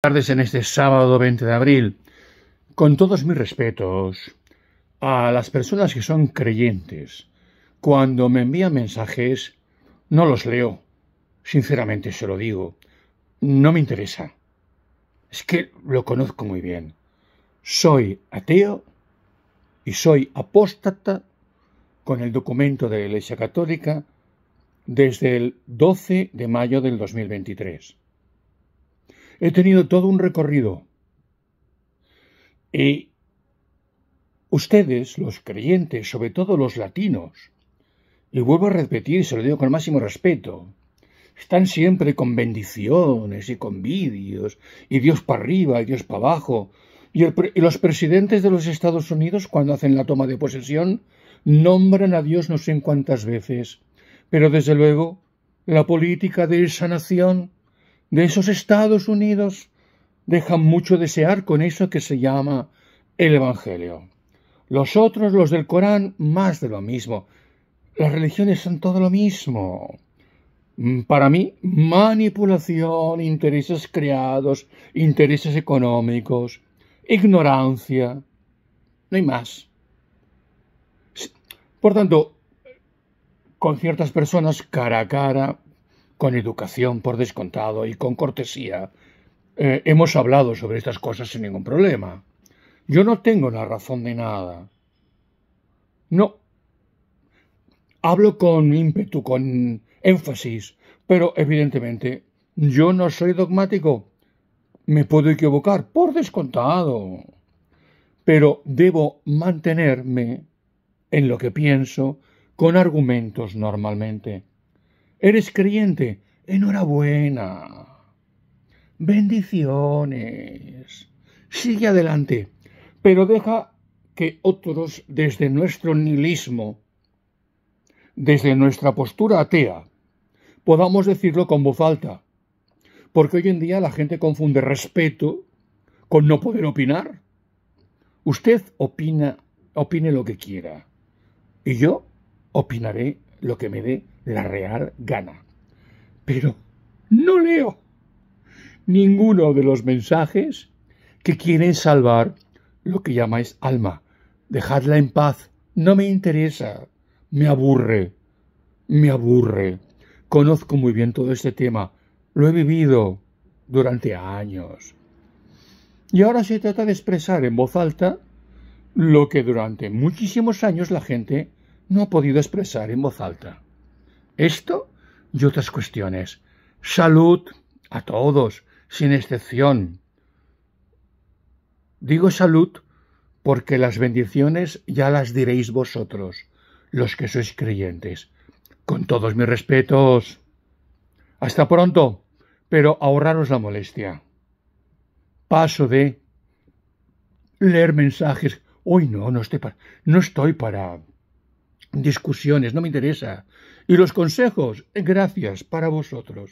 tardes en este sábado 20 de abril. Con todos mis respetos a las personas que son creyentes, cuando me envían mensajes, no los leo. Sinceramente se lo digo. No me interesa. Es que lo conozco muy bien. Soy ateo y soy apóstata con el documento de la Iglesia Católica desde el 12 de mayo del 2023. He tenido todo un recorrido. Y ustedes, los creyentes, sobre todo los latinos, y vuelvo a repetir, se lo digo con el máximo respeto, están siempre con bendiciones y con vídeos, y Dios para arriba y Dios para abajo. Y, y, los presidentes de los Estados Unidos, cuando hacen la toma de posesión, nombran a Dios no sé en cuántas veces. Pero desde luego, la política de esa nación de esos Estados Unidos dejan mucho desear con eso que se llama el Evangelio. Los otros, los del Corán, más de lo mismo. Las religiones son todo lo mismo. Mm, para mí, manipulación, intereses creados, intereses económicos, ignorancia. No hay más. Por tanto, con ciertas personas cara a cara, con educación por descontado y con cortesía, eh, hemos hablado sobre estas cosas sin ningún problema. Yo no tengo la razón de nada. No. Hablo con ímpetu, con énfasis, pero evidentemente yo no soy dogmático. Me puedo equivocar, por descontado. Pero debo mantenerme en lo que pienso con argumentos normalmente. ¿Eres creyente? Enhorabuena. Bendiciones. Sigue adelante, pero deja que otros desde nuestro nihilismo, desde nuestra postura atea, podamos decirlo con voz alta. Porque hoy en día la gente confunde respeto con no poder opinar. Usted opina, opine lo que quiera. Y yo opinaré lo que me dé la real gana. Pero no leo ninguno de los mensajes que quieren salvar lo que llamáis alma. Dejadla en paz. No me interesa. Me aburre. Me aburre. Conozco muy bien todo este tema. Lo he vivido durante años. Y ahora se trata de expresar en voz alta lo que durante muchísimos años la gente no ha podido expresar en voz alta. Esto y otras cuestiones. Salud a todos, sin excepción. Digo salud porque las bendiciones ya las diréis vosotros, los que sois creyentes. Con todos mis respetos. Hasta pronto, pero ahorraros la molestia. Paso de leer mensajes. Hoy no, no para, no estoy para discusiones, no me interesa. Y los consejos, gracias para vosotros.